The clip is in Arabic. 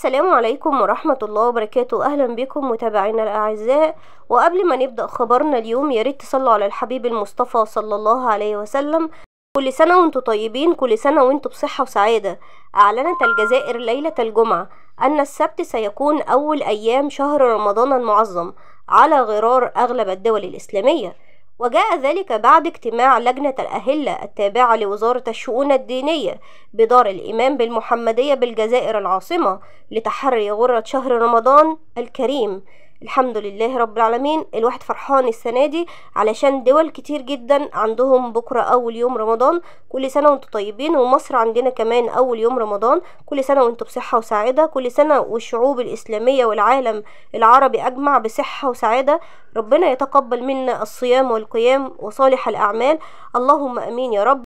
السلام عليكم ورحمة الله وبركاته أهلا بكم متابعينا الأعزاء وقبل ما نبدأ خبرنا اليوم ياريت تصلوا على الحبيب المصطفى صلى الله عليه وسلم كل سنة وانتم طيبين كل سنة وانتم بصحة وسعادة أعلنت الجزائر ليلة الجمعة أن السبت سيكون أول أيام شهر رمضان المعظم على غرار أغلب الدول الإسلامية وجاء ذلك بعد اجتماع لجنة الأهلة التابعة لوزارة الشؤون الدينية بدار الإمام بالمحمدية بالجزائر العاصمة لتحري غرة شهر رمضان الكريم الحمد لله رب العالمين الواحد فرحان السنة دي علشان دول كتير جدا عندهم بكرة أول يوم رمضان كل سنة وانتوا طيبين ومصر عندنا كمان أول يوم رمضان كل سنة وانتوا بصحة وسعادة كل سنة والشعوب الإسلامية والعالم العربي أجمع بصحة وسعادة ربنا يتقبل منا الصيام والقيام وصالح الأعمال اللهم أمين يا رب